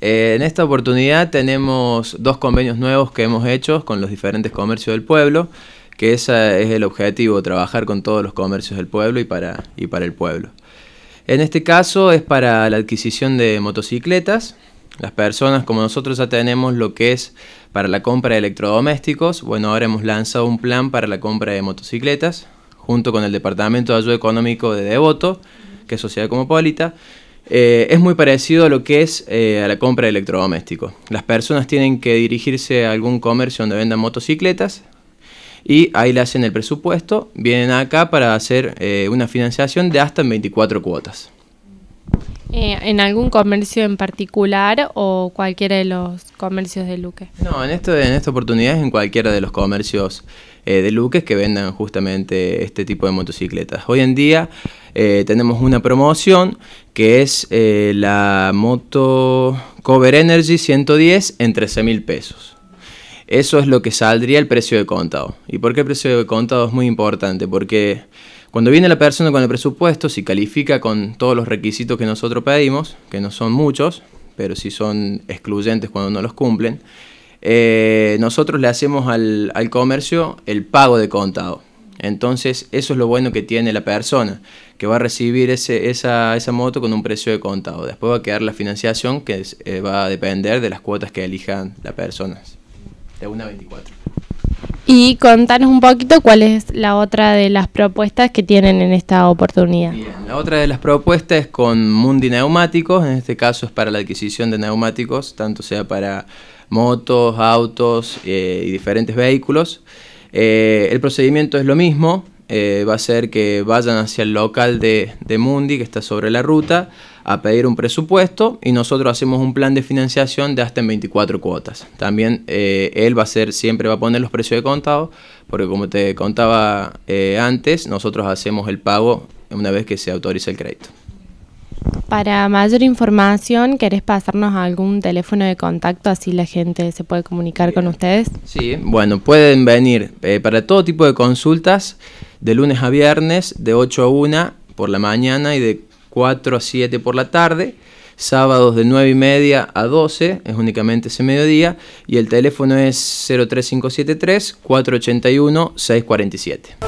Eh, en esta oportunidad tenemos dos convenios nuevos que hemos hecho con los diferentes comercios del pueblo, que ese es el objetivo, trabajar con todos los comercios del pueblo y para, y para el pueblo. En este caso es para la adquisición de motocicletas. Las personas como nosotros ya tenemos lo que es para la compra de electrodomésticos. Bueno, ahora hemos lanzado un plan para la compra de motocicletas junto con el Departamento de Ayuda Económico de Devoto, que es Sociedad Comopolita. Eh, es muy parecido a lo que es eh, a la compra de electrodomésticos. Las personas tienen que dirigirse a algún comercio donde vendan motocicletas y ahí le hacen el presupuesto, vienen acá para hacer eh, una financiación de hasta 24 cuotas. Eh, ¿En algún comercio en particular o cualquiera de los comercios de Luque? No, en, en esta oportunidad es en cualquiera de los comercios eh, de Luque que vendan justamente este tipo de motocicletas. Hoy en día eh, tenemos una promoción que es la moto Cover Energy 110 en 13 mil pesos. Eso es lo que saldría el precio de contado. ¿Y por qué el precio de contado es muy importante? Porque... Cuando viene la persona con el presupuesto, si califica con todos los requisitos que nosotros pedimos, que no son muchos, pero sí son excluyentes cuando no los cumplen, eh, nosotros le hacemos al, al comercio el pago de contado. Entonces, eso es lo bueno que tiene la persona, que va a recibir ese, esa, esa, moto con un precio de contado. Después va a quedar la financiación, que eh, va a depender de las cuotas que elijan las personas. De una 24. Y contanos un poquito cuál es la otra de las propuestas que tienen en esta oportunidad. la otra de las propuestas es con Mundi Neumáticos, en este caso es para la adquisición de neumáticos, tanto sea para motos, autos eh, y diferentes vehículos. Eh, el procedimiento es lo mismo, eh, va a ser que vayan hacia el local de, Mundi, que está sobre la ruta, a pedir un presupuesto y nosotros hacemos un plan de financiación de hasta en 24 cuotas. También eh, él va a ser, siempre va a poner los precios de contado, porque como te contaba eh, antes, nosotros hacemos el pago una vez que se autoriza el crédito. Para mayor información, ¿querés pasarnos algún teléfono de contacto así la gente se puede comunicar con ustedes? Sí, bueno, pueden venir para todo tipo de consultas de lunes a viernes de 8 a 1 por la mañana y de 4 a 7 por la tarde. Sábados de 9 y media a 12, es únicamente ese mediodía. Y el teléfono es 03573 481 647.